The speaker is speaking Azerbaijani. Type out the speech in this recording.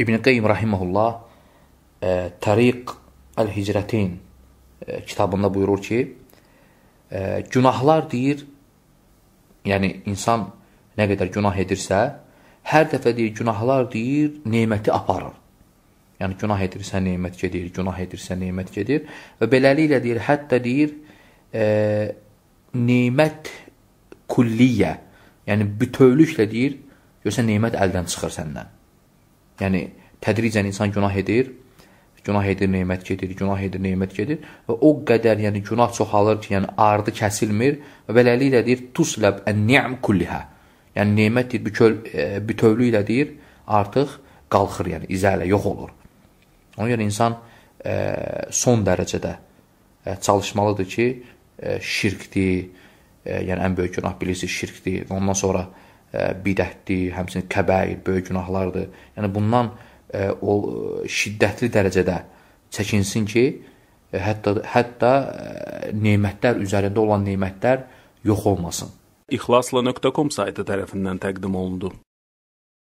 İbn Qeym rahimehullah e, Tariq el-Hicrətin e, kitabında buyurur ki, e, günahlar deyir, yəni insan nə qədər günah edirsə, hər dəfə deyir, günahlar deyir, neməti aparır. Yəni, günah edirsə, neymət gedir, günah edirsə, neymət gedir. Və beləliklə deyir, hətta deyir, e, neymət kulliyyə, yəni bütövlüklə deyir, görsə, neymət əldən çıxır səndən. Yəni, tədricən yəni insan günah edir, günah edir, nemət gedir, günah edir, nemət gedir və o qədər, yəni günah çoxalır ki, yəni ardı kəsilmir və beləliklə deyir, tusləb ən-ni'm kullihə. Yəni nemət deyir, bütöl, e, bütövlüklə deyir, artıq qalxır, yəni izələ, yox olur. Ona görə insan ə, e, son dərəcədə ə, e, çalışmalıdır ki, ə, şirkdir, ə, yəni ən böyük günah bilirsiniz şirkdir və ondan sonra bidətdir, həmçinin kəbəir, böyük günahlardır. Yəni bundan o şiddətli dərəcədə çəkinsin ki, hətta hətta nemətlər üzərində olan nemətlər yox olmasın. ixlasla.com saytı tərəfindən təqdim olundu.